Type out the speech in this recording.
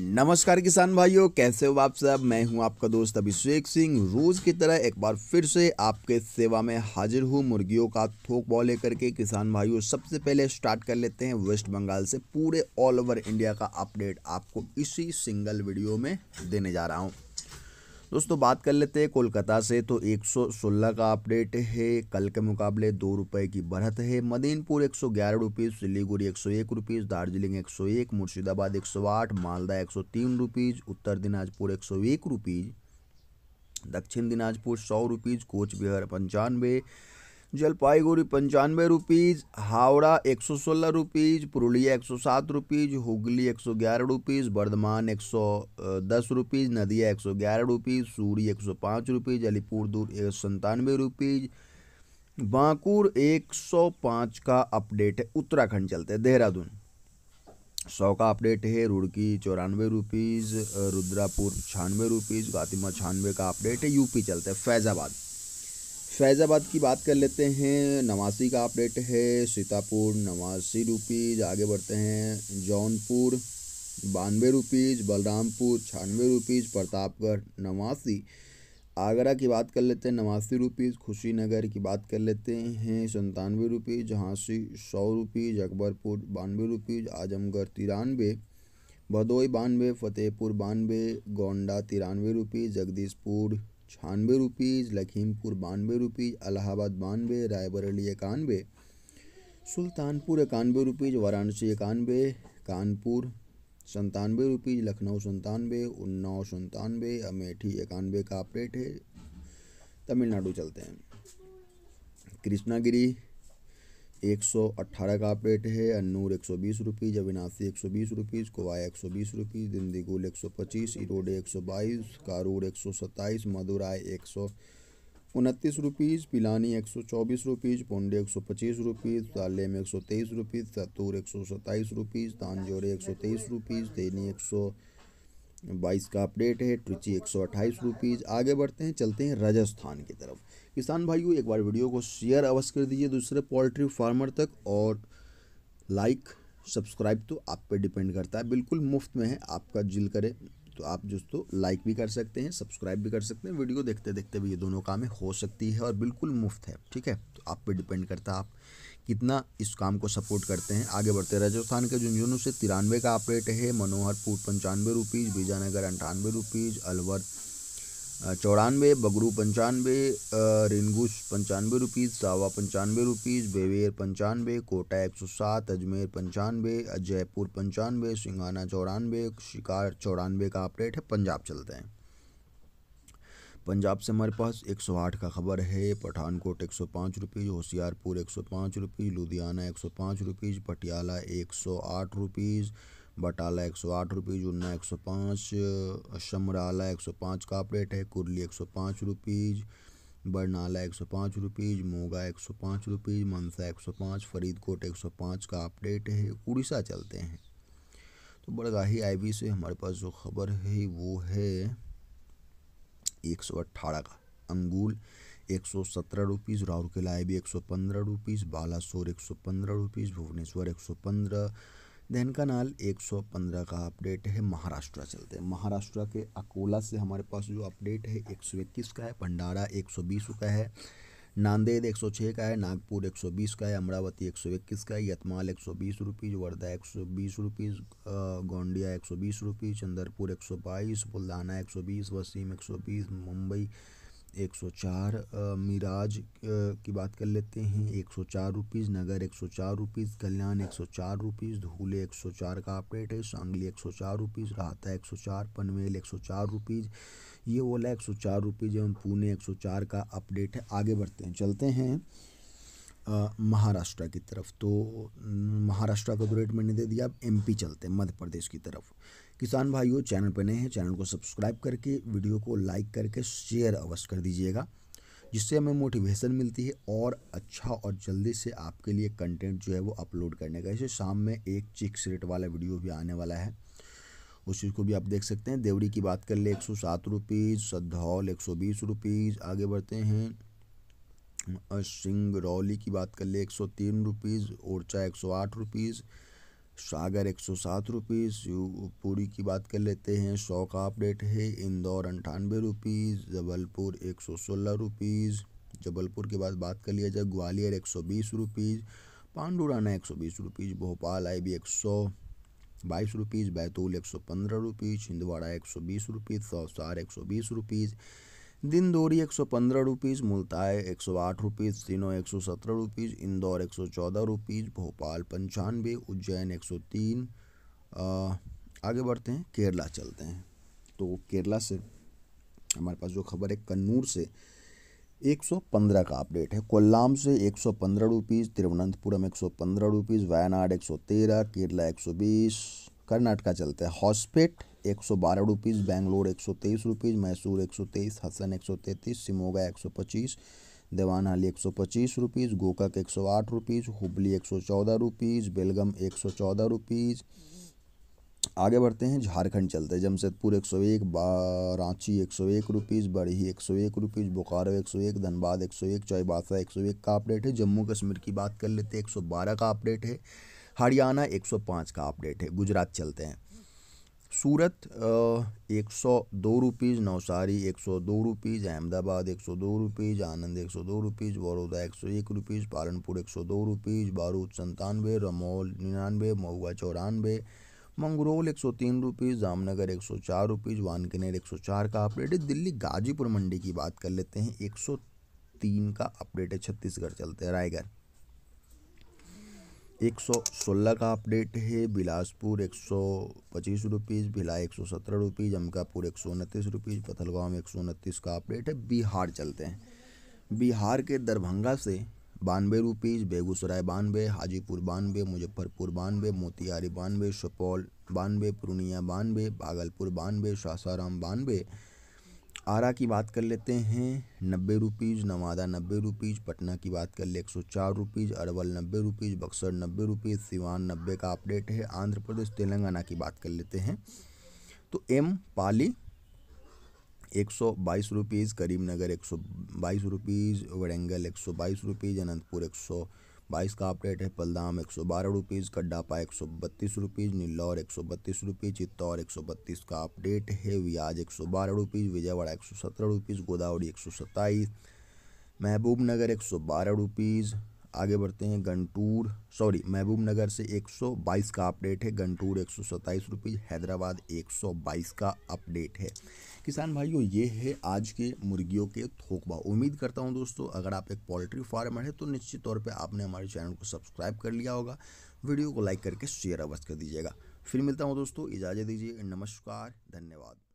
नमस्कार किसान भाइयों कैसे हो आप सब मैं हूं आपका दोस्त अभिषेक सिंह रोज की तरह एक बार फिर से आपके सेवा में हाजिर हूं मुर्गियों का थोक बॉ लेकर के किसान भाइयों सबसे पहले स्टार्ट कर लेते हैं वेस्ट बंगाल से पूरे ऑल ओवर इंडिया का अपडेट आपको इसी सिंगल वीडियो में देने जा रहा हूं दोस्तों बात कर लेते हैं कोलकाता से तो 116 का अपडेट है कल के मुकाबले दो रुपये की बढ़त है मदीनपुर एक सौ ग्यारह रुपीज़ सिलीगुड़ी एक सौ एक रुपीज़ दार्जिलिंग एक सौ एक मुर्शिदाबाद एक सौ आठ मालदा एक सौ तीन रुपीज़ उत्तर दिनाजपुर एक सौ एक रुपीज़ दक्षिण दिनाजपुर सौ रुपीज़ कोच बिहार पंचानवे जलपाईगुड़ी पंचानवे रुपीज़ हावड़ा एक सौ सोलह रुपीज़ पुरुलिया एक सौ सात रुपीज़ हुगली एक सौ ग्यारह रुपीज़ बर्धमान एक सौ दस रुपीज़ नदिया एक सौ ग्यारह रुपीज़ सूरी एक सौ पाँच रुपीज़ अलीपुरदूर एक सौ संतानवे रुपीज़ बांकुर एक सौ पाँच का अपडेट है उत्तराखंड चलते हैं देहरादून सौ का अपडेट है रुड़की चौरानवे रुपीज़ रुद्रापुर छानवे रुपीज़ गातिमा छियानवे का अपडेट है यूपी चलते हैं फैज़ाबाद फैज़ाबाद की बात कर लेते हैं नवासी का अपडेट है सीतापुर नवासी रुपीज़ आगे बढ़ते हैं जौनपुर बानवे रुपीज़ बलरामपुर छानवे रुपीज़ प्रतापगढ़ नवासी आगरा की बात कर लेते हैं नवासी रुपीज़ खुशीनगर की बात कर लेते हैं संतानवे रुपीज़ झांसी सौ रुपीज़ अकबरपुर बानवे रुपीज़ आजमगढ़ तिरानवे भदोई बानवे फतेहपुर बानवे गोंडा तिरानवे रुपीज़ जगदीशपुर छानवे रुपीज़ लखीमपुर बानवे रुपीज़ अलाहाबाद बानवे रायबरेली इक्यानवे सुल्तानपुर इक्यानवे रुपीज़ वाराणसी इक्यानवे कानपुर संतानवे रुपीज़ लखनऊ संतानवे उन्नाव संतानवे अमेठी इक्यानवे का अपडेट है तमिलनाडु चलते हैं कृष्णागिरी एक सौ अट्ठारह का पेट है अनूर एक सौ बीस रुपीज़ अविनाशी एक सौ बीस रुपीज़ कोवाया एक सौ बीस रुपीज़ दिंदीगुल एक सौ पच्चीस इरोडे एक सौ बाईस कारूर एक सौ सत्ताईस मदुराई एक सौ उनतीस रुपीज़ पिलानी एक सौ चौबीस रुपीज़ पोंडे एक सौ पच्चीस रुपीज़ सालेम एक सौ तेईस रुपीज़ सतूर एक सौ सत्ताईस रुपीज़ तानजोरे एक सौ तेईस रुपीज़ तेनी एक सौ बाईस का अपडेट है ट्रिची एक सौ अट्ठाईस रुपीज़ आगे बढ़ते हैं चलते हैं राजस्थान की तरफ किसान भाइयों एक बार वीडियो को शेयर अवश्य कर दीजिए दूसरे पोल्ट्री फार्मर तक और लाइक सब्सक्राइब तो आप पे डिपेंड करता है बिल्कुल मुफ्त में है आपका जिल करे तो आप दोस्तों लाइक भी कर सकते हैं सब्सक्राइब भी कर सकते हैं वीडियो देखते देखते भी ये दोनों कामें हो सकती है और बिल्कुल मुफ्त है ठीक है तो आप पे डिपेंड करता है आप कितना इस काम को सपोर्ट करते हैं आगे बढ़ते हैं राजस्थान के झुंझुनू से तिरानवे का आप रेट है मनोहरपुर पंचानवे रुपीज़ बीजानगर अंठानवे रुपीज़ अलवर चौरानवे बगरू पंचानवे रिनगुस पंचानवे रुपीज़ सावा पंचानवे रुपीज़ बेवेर पंचानवे कोटा एक सौ सात अजमेर पंचानवे जयपुर पंचानवे सिंगाना चौरानवे शिकार चौरानवे का आप रेट है पंजाब चलते हैं पंजाब से हमारे पास 108 का खबर है पठानकोट एक सौ पाँच रुपीज़ होशियारपुर एक सौ पाँच रुपीज़ लुधियाना एक सौ पाँच रुपीज़ पटियाला एक सौ आठ रुपीज़ बटाला एक सौ आठ रुपीज़ उन्ना एक सौ पाँच शमराला एक सौ पाँच का अपडेट है कुरली एक सौ पाँच रुपीज़ बरनाला एक सौ पाँच रुपीज़ मोगा एक सौ पाँच रुपीज़ मनसा एक सौ पाँच फरीदकोट एक सौ पाँच का अपडेट है उड़ीसा चलते हैं तो बड़गाही आईवी से हमारे पास जो खबर है वो है एक सौ अट्ठारह का अंगूल एक सौ सत्रह रुपीज़ राउरकेला भी एक सौ पंद्रह रुपीज़ बालासोर एक सौ पंद्रह रुपीज़ भुवनेश्वर एक सौ पंद्रह दैनकानाल एक सौ पंद्रह का अपडेट है महाराष्ट्र चलते हैं महाराष्ट्र के अकोला से हमारे पास जो अपडेट है एक सौ इक्कीस का है भंडारा एक सौ बीस का है नांदेद छः का है नागपुर एक सौ बीस का है अमरावती एक सौ इक्कीस का है यतमाल एक सौ बीस रुपीज वर्धा एक सौ बीस रुपीज़ गोंडिया एक सौ बीस चंद्रपुर एक सौ बाईस एक सौ बीस वसीम एक सौ बीस मुंबई 104 मिराज की बात कर लेते हैं एक सौ चार रुपीज़ नगर एक सौ चार रुपीज़ कल्याण एक सौ चार रुपीज़ धूले एक सौ चार का अपडेट है सांगली एक सौ चार रुपीज़ राहता एक सौ चार पनवेल एक सौ चार रुपीज़ ये ओला एक सौ चार रुपीज़ एवं पुणे एक सौ चार का अपडेट है आगे बढ़ते हैं चलते हैं महाराष्ट्र की तरफ तो महाराष्ट्र का तो रेट मैंने दे दिया अब एमपी चलते हैं मध्य प्रदेश की तरफ किसान भाइयों चैनल पर नए हैं चैनल को सब्सक्राइब करके वीडियो को लाइक करके शेयर अवश्य कर दीजिएगा जिससे हमें मोटिवेशन मिलती है और अच्छा और जल्दी से आपके लिए कंटेंट जो है वो अपलोड करने का जैसे शाम में एक चिक्स रेट वाला वीडियो भी आने वाला है उस चीज़ को भी आप देख सकते हैं देवरी की बात कर ले एक सौ सात रुपीज़ सद्धौल एक सौ बीस रुपीज़ आगे बढ़ते हैं सिंगरौली की बात कर ले एक सौ तीन रुपीज़ ओरचा एक सौ आठ रुपीज़ सागर एक सौ सात रुपीस शिवपुरी की बात कर लेते हैं सौ का अपडेट है इंदौर अंठानवे रुपीज़ जबलपुर एक सौ सोलह रुपीज़ जबलपुर के बाद बात कर लिया जाए ग्वालियर एक सौ बीस रुपीज़ पांडुराना एक सौ बीस रुपीज़ भोपाल आई बी एक सौ बाईस रुपीज़ बैतूल एक सौ पंद्रह रुपीज़ छिंदवाड़ा एक सौ बीस रुपीज़ सौसार एक सौ बीस रुपीज़ दिन दौरी एक सौ पंद्रह रुपीज़ मुल्ताए एक सौ आठ रुपीज़ तीनों एक सौ सत्रह रुपीज़ इंदौर एक सौ चौदह रुपीज़ भोपाल पंचानवे उज्जैन एक सौ तीन आगे बढ़ते हैं केरला चलते हैं तो केरला से हमारे पास जो खबर है कन्नूर से एक सौ पंद्रह का अपडेट है कोल्लाम से एक सौ पंद्रह रुपीज़ तिरुवनंतपुरम एक सौ पंद्रह रुपीज़ वायनाड एक सौ तेरह केरला एक सौ बीस कर्नाटका चलते हैं हॉस्पेट एक सौ बारह रुपीज़ बेंगलोर एक सौ तेईस रुपीज़ मैसूर एक सौ तेईस हसन एक सौ तैंतीस सिमोगा एक सौ पच्चीस देवानहाली एक सौ पच्चीस रुपीज़ गोकक एक सौ आठ रुपीज़ हुबली एक सौ चौदह रुपीज़ बेलगम एक सौ चौदह रुपीज़ आगे बढ़ते हैं झारखंड चलते हैं जमशेदपुर एक सौ एक रांची एक सौ एक रुपीज़ बड़ही एक सौ एक रुपीज़ बोकारो एक सौ एक धनबाद एक सौ एक चौबासा एक सौ एक का अपडेट है जम्मू कश्मीर की बात कर लेते हैं एक सौ बारह का अपडेट है हरियाणा एक सौ पाँच का अपडेट है गुजरात चलते हैं सूरत एक सौ दो रुपीज़ नौसारी एक सौ दो रुपीज़ अहमदाबाद एक सौ दो रुपीज़ आनंद एक सौ दो रुपीज़ बड़ौदा एक सौ एक रुपीज़ पालनपुर एक सौ दो रुपीज़ बारूद संतानवे रमौल निन्यानवे महुआ चौरानवे मंगरोल एक सौ तीन रुपीज़ जामनगर एक सौ चार रुपीज़ वानकनेर एक सौ चार का अपडेट है दिल्ली गाजीपुर मंडी की बात कर लेते हैं एक सौ तीन का अपडेट है छत्तीसगढ़ चलते हैं रायगढ़ 116 का अपडेट है बिलासपुर एक सौ पच्चीस रुपीज़ भिलाई एक सौ सत्रह रुपीज़ अमकापुर एक सौ उनतीस रुपीज़ पथलगाँव में एक सौ उनतीस का अपडेट है बिहार चलते हैं बिहार के दरभंगा से बानवे रुपीज़ बेगूसराय बानवे हाजीपुर बानवे मुजफ्फरपुर बानवे मोतिहारी बानवे सुपौल बानवे पूर्णिया बानवे भागलपुर बानवे सासाराम बानवे आरा की बात कर लेते हैं नब्बे रुपीज़ नवादा नब्बे रुपीज़ पटना की बात कर ले एक सौ चार रुपीज़ अरवल नब्बे रुपीज़ बक्सर नब्बे रुपीज़ सिवान नब्बे का अपडेट है आंध्र प्रदेश तेलंगाना की बात कर लेते हैं तो एम पाली एक सौ बाईस रुपीज़ करीमनगर एक सौ बाईस रुपीज़ वरंगल एक सौ बाईस रुपीज़ अनंतपुर एक सौ बाईस का अपडेट है पलदाम एक सौ बारह रुपीज़ गड्डापा एक सौ बत्तीस रुपीज़ नीलौर एक सौ बत्तीस रुपीज़ चित्तौर एक सौ बत्तीस का अपडेट है व्याज एक सौ बारह रुपीज़ विजयवाड़ा एक सौ सत्रह रुपीज़ गोदावरी एक सौ सत्ताईस महबूब नगर एक सौ बारह रुपीज़ आगे बढ़ते हैं गंटूर सॉरी महबूब नगर से एक सौ बाईस का अपडेट है गंटूर एक सौ रुपीज़ हैदराबाद एक सौ बाईस का अपडेट है किसान भाइयों ये है आज के मुर्गियों के थोकबा उम्मीद करता हूँ दोस्तों अगर आप एक पोल्ट्री फार्मर है तो निश्चित तौर पे आपने हमारे चैनल को सब्सक्राइब कर लिया होगा वीडियो को लाइक करके शेयर अवश्य कर दीजिएगा फिर मिलता हूँ दोस्तों इजाज़त दीजिए नमस्कार धन्यवाद